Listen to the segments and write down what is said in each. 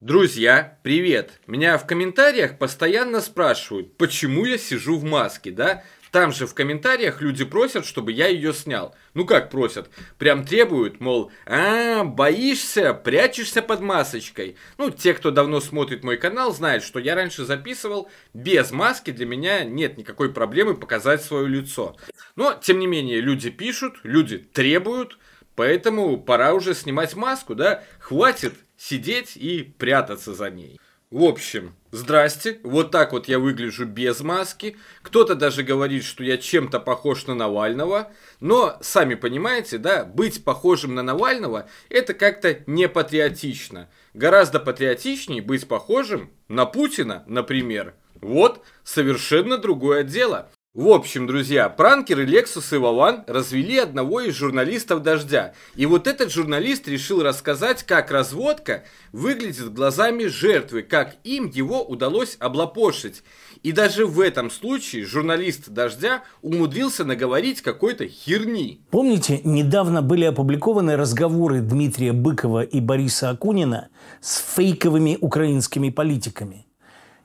Друзья, привет! Меня в комментариях постоянно спрашивают, почему я сижу в маске, да? Там же в комментариях люди просят, чтобы я ее снял. Ну как просят? Прям требуют, мол, а, боишься, прячешься под масочкой. Ну, те, кто давно смотрит мой канал, знают, что я раньше записывал без маски, для меня нет никакой проблемы показать свое лицо. Но, тем не менее, люди пишут, люди требуют, поэтому пора уже снимать маску, да? Хватит сидеть и прятаться за ней. В общем, здрасте, вот так вот я выгляжу без маски. Кто-то даже говорит, что я чем-то похож на Навального. Но, сами понимаете, да, быть похожим на Навального, это как-то не патриотично. Гораздо патриотичнее быть похожим на Путина, например. Вот совершенно другое дело. В общем, друзья, пранкеры Lexus и Вован развели одного из журналистов «Дождя». И вот этот журналист решил рассказать, как разводка выглядит глазами жертвы, как им его удалось облапошить. И даже в этом случае журналист «Дождя» умудрился наговорить какой-то херни. Помните, недавно были опубликованы разговоры Дмитрия Быкова и Бориса Акунина с фейковыми украинскими политиками?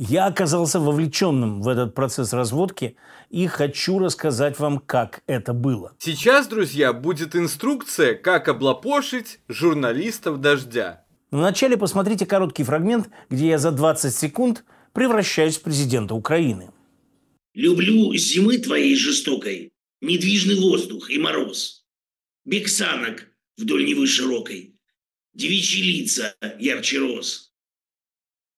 Я оказался вовлеченным в этот процесс разводки и хочу рассказать вам, как это было. Сейчас, друзья, будет инструкция, как облапошить журналистов дождя. Вначале посмотрите короткий фрагмент, где я за 20 секунд превращаюсь в президента Украины. Люблю зимы твоей жестокой, недвижный воздух и мороз. Бексанок вдоль Невы широкой, девичьи лица ярче роз –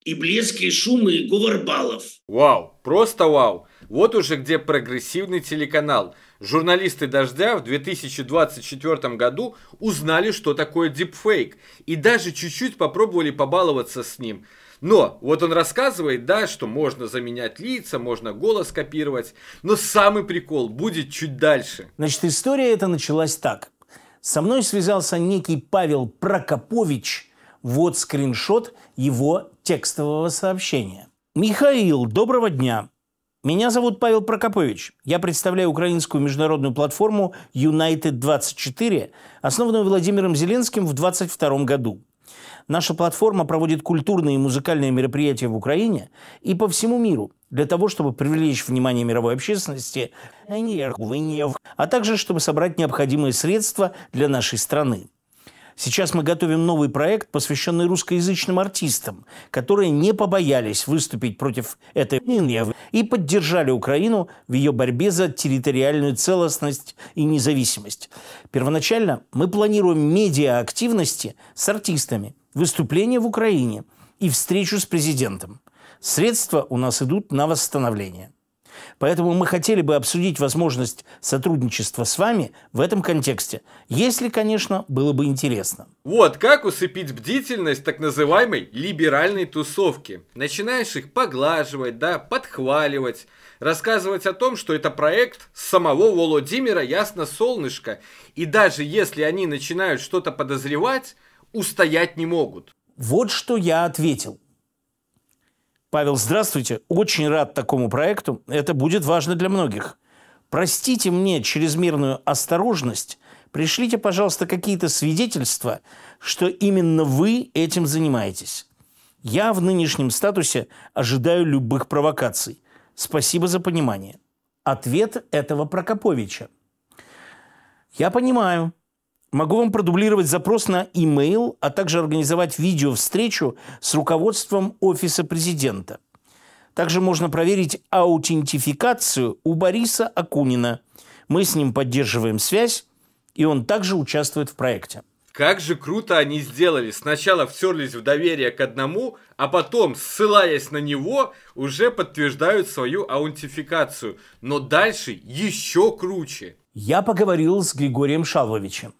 и блеск, и шум, и говор баллов. Вау, просто вау. Вот уже где прогрессивный телеканал. Журналисты «Дождя» в 2024 году узнали, что такое дипфейк, и даже чуть-чуть попробовали побаловаться с ним. Но вот он рассказывает, да, что можно заменять лица, можно голос копировать, но самый прикол будет чуть дальше. Значит, история эта началась так. Со мной связался некий Павел Прокопович. Вот скриншот его текстового сообщения. Михаил, доброго дня. Меня зовут Павел Прокопович. Я представляю украинскую международную платформу United24, основанную Владимиром Зеленским в 2022 году. Наша платформа проводит культурные и музыкальные мероприятия в Украине и по всему миру для того, чтобы привлечь внимание мировой общественности, а также чтобы собрать необходимые средства для нашей страны. Сейчас мы готовим новый проект, посвященный русскоязычным артистам, которые не побоялись выступить против этой линии и поддержали Украину в ее борьбе за территориальную целостность и независимость. Первоначально мы планируем медиа-активности с артистами, выступления в Украине и встречу с президентом. Средства у нас идут на восстановление. Поэтому мы хотели бы обсудить возможность сотрудничества с вами в этом контексте, если, конечно, было бы интересно. Вот как усыпить бдительность так называемой либеральной тусовки. Начинаешь их поглаживать, да, подхваливать, рассказывать о том, что это проект самого Володимира Ясно Солнышко. И даже если они начинают что-то подозревать, устоять не могут. Вот что я ответил. Павел, здравствуйте. Очень рад такому проекту. Это будет важно для многих. Простите мне чрезмерную осторожность. Пришлите, пожалуйста, какие-то свидетельства, что именно вы этим занимаетесь. Я в нынешнем статусе ожидаю любых провокаций. Спасибо за понимание. Ответ этого Прокоповича. Я понимаю, Могу вам продублировать запрос на имейл, а также организовать видео-встречу с руководством Офиса Президента. Также можно проверить аутентификацию у Бориса Акунина. Мы с ним поддерживаем связь, и он также участвует в проекте. Как же круто они сделали. Сначала втерлись в доверие к одному, а потом, ссылаясь на него, уже подтверждают свою аутентификацию. Но дальше еще круче. Я поговорил с Григорием Шаловичем.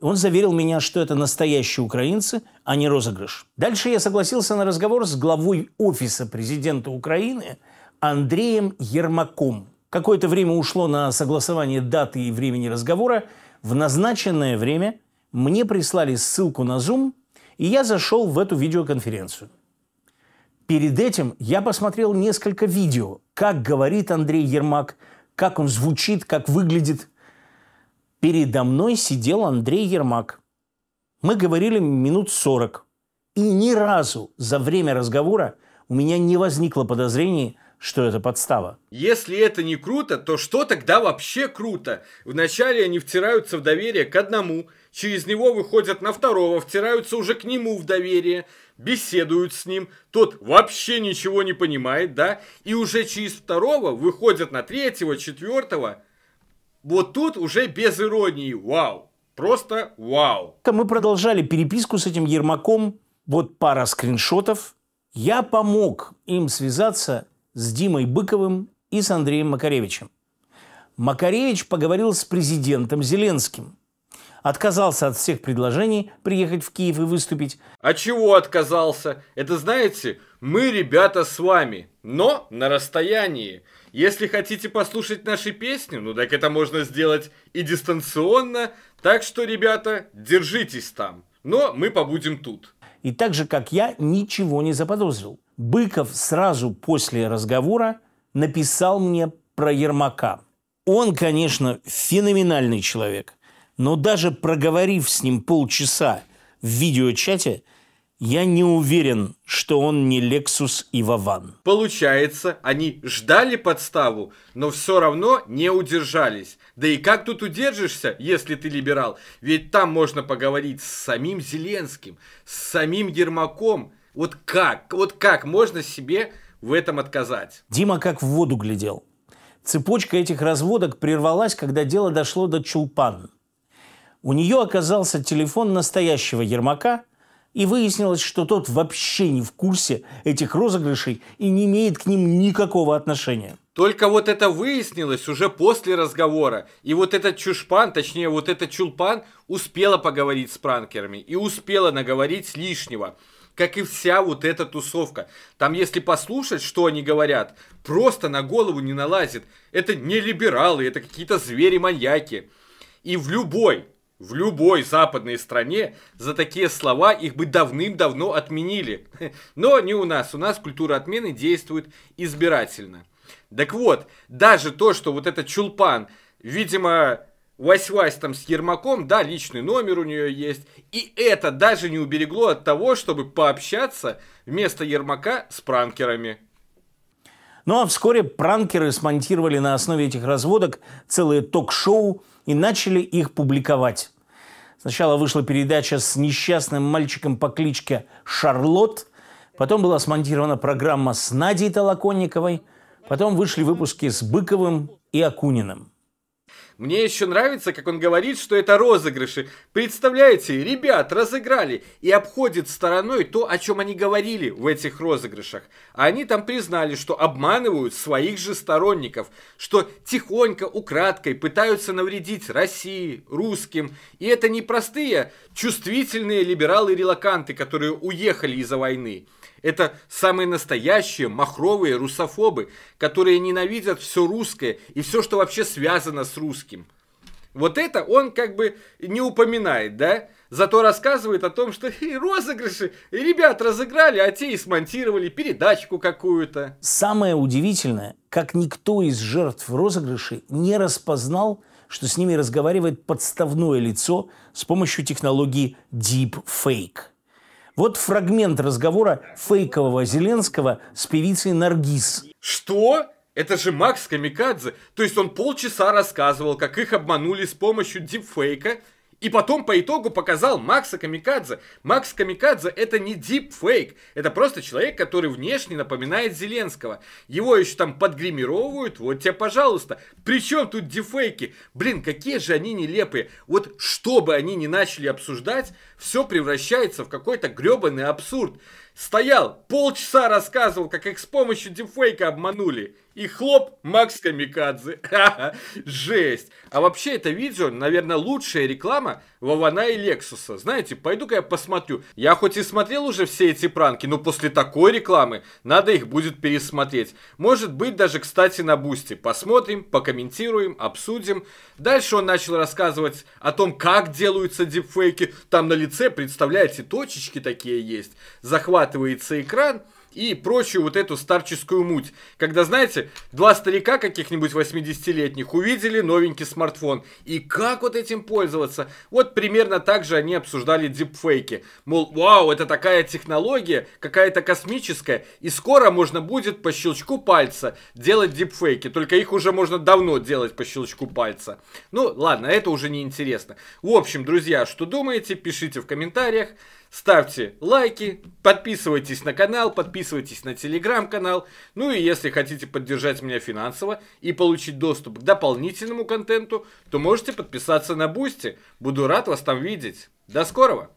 Он заверил меня, что это настоящие украинцы, а не розыгрыш. Дальше я согласился на разговор с главой офиса президента Украины Андреем Ермаком. Какое-то время ушло на согласование даты и времени разговора. В назначенное время мне прислали ссылку на Zoom, и я зашел в эту видеоконференцию. Перед этим я посмотрел несколько видео, как говорит Андрей Ермак, как он звучит, как выглядит. Передо мной сидел Андрей Ермак. Мы говорили минут сорок. И ни разу за время разговора у меня не возникло подозрений, что это подстава. Если это не круто, то что тогда вообще круто? Вначале они втираются в доверие к одному, через него выходят на второго, втираются уже к нему в доверие, беседуют с ним, тот вообще ничего не понимает, да, и уже через второго выходят на третьего, четвертого – вот тут уже без иронии, вау, просто вау. Мы продолжали переписку с этим Ермаком, вот пара скриншотов. Я помог им связаться с Димой Быковым и с Андреем Макаревичем. Макаревич поговорил с президентом Зеленским – отказался от всех предложений приехать в Киев и выступить. А чего отказался? Это знаете, мы, ребята, с вами, но на расстоянии. Если хотите послушать наши песни, ну так это можно сделать и дистанционно. Так что, ребята, держитесь там. Но мы побудем тут. И так же, как я, ничего не заподозрил. Быков сразу после разговора написал мне про Ермака. Он, конечно, феноменальный человек. Но даже проговорив с ним полчаса в видеочате, я не уверен, что он не Лексус и Вован. Получается, они ждали подставу, но все равно не удержались. Да и как тут удержишься, если ты либерал? Ведь там можно поговорить с самим Зеленским, с самим Ермаком. Вот как, вот как можно себе в этом отказать? Дима как в воду глядел. Цепочка этих разводок прервалась, когда дело дошло до Чулпан. У нее оказался телефон настоящего Ермака, и выяснилось, что тот вообще не в курсе этих розыгрышей и не имеет к ним никакого отношения. Только вот это выяснилось уже после разговора. И вот этот чушпан, точнее вот этот чулпан, успела поговорить с пранкерами и успела наговорить лишнего как и вся вот эта тусовка. Там, если послушать, что они говорят, просто на голову не налазит. Это не либералы, это какие-то звери-маньяки. И в любой в любой западной стране за такие слова их бы давным-давно отменили. Но не у нас. У нас культура отмены действует избирательно. Так вот, даже то, что вот этот чулпан, видимо, Вась-Вась там с Ермаком, да, личный номер у нее есть. И это даже не уберегло от того, чтобы пообщаться вместо Ермака с пранкерами. Ну а вскоре пранкеры смонтировали на основе этих разводок целое ток-шоу и начали их публиковать. Сначала вышла передача с несчастным мальчиком по кличке Шарлот, потом была смонтирована программа с Надей Толоконниковой, потом вышли выпуски с Быковым и Акуниным. Мне еще нравится, как он говорит, что это розыгрыши. Представляете, ребят разыграли и обходит стороной то, о чем они говорили в этих розыгрышах. А они там признали, что обманывают своих же сторонников, что тихонько, украдкой пытаются навредить России, русским. И это не простые чувствительные либералы-релаканты, которые уехали из-за войны. Это самые настоящие махровые русофобы, которые ненавидят все русское и все, что вообще связано с русским. Вот это он как бы не упоминает, да? Зато рассказывает о том, что и розыгрыши, и ребят разыграли, а те и смонтировали передачку какую-то. Самое удивительное, как никто из жертв розыгрышей не распознал, что с ними разговаривает подставное лицо с помощью технологии Deep Fake. Вот фрагмент разговора фейкового Зеленского с певицей Наргиз. Что? Это же Макс Камикадзе. То есть он полчаса рассказывал, как их обманули с помощью дипфейка, и потом по итогу показал Макса Камикадзе. Макс Камикадзе это не deep fake, это просто человек, который внешне напоминает Зеленского. Его еще там подгримировывают, вот тебе пожалуйста. Причем тут дипфейки? Блин, какие же они нелепые. Вот что бы они ни начали обсуждать, все превращается в какой-то гребаный абсурд. Стоял, полчаса рассказывал, как их с помощью дипфейка обманули. И хлоп, Макс Камикадзе. Жесть. А вообще это видео, наверное, лучшая реклама Вована и Лексуса. Знаете, пойду-ка я посмотрю. Я хоть и смотрел уже все эти пранки, но после такой рекламы надо их будет пересмотреть. Может быть даже, кстати, на Бусти Посмотрим, покомментируем, обсудим. Дальше он начал рассказывать о том, как делаются дипфейки. Там на лице, представляете, точечки такие есть. Захватывается экран и прочую вот эту старческую муть. Когда, знаете, два старика каких-нибудь 80-летних увидели новенький смартфон. И как вот этим пользоваться? Вот примерно так же они обсуждали дипфейки. Мол, вау, это такая технология, какая-то космическая, и скоро можно будет по щелчку пальца делать дипфейки. Только их уже можно давно делать по щелчку пальца. Ну, ладно, это уже не интересно. В общем, друзья, что думаете, пишите в комментариях ставьте лайки, подписывайтесь на канал, подписывайтесь на телеграм-канал. Ну и если хотите поддержать меня финансово и получить доступ к дополнительному контенту, то можете подписаться на Бусти. Буду рад вас там видеть. До скорого!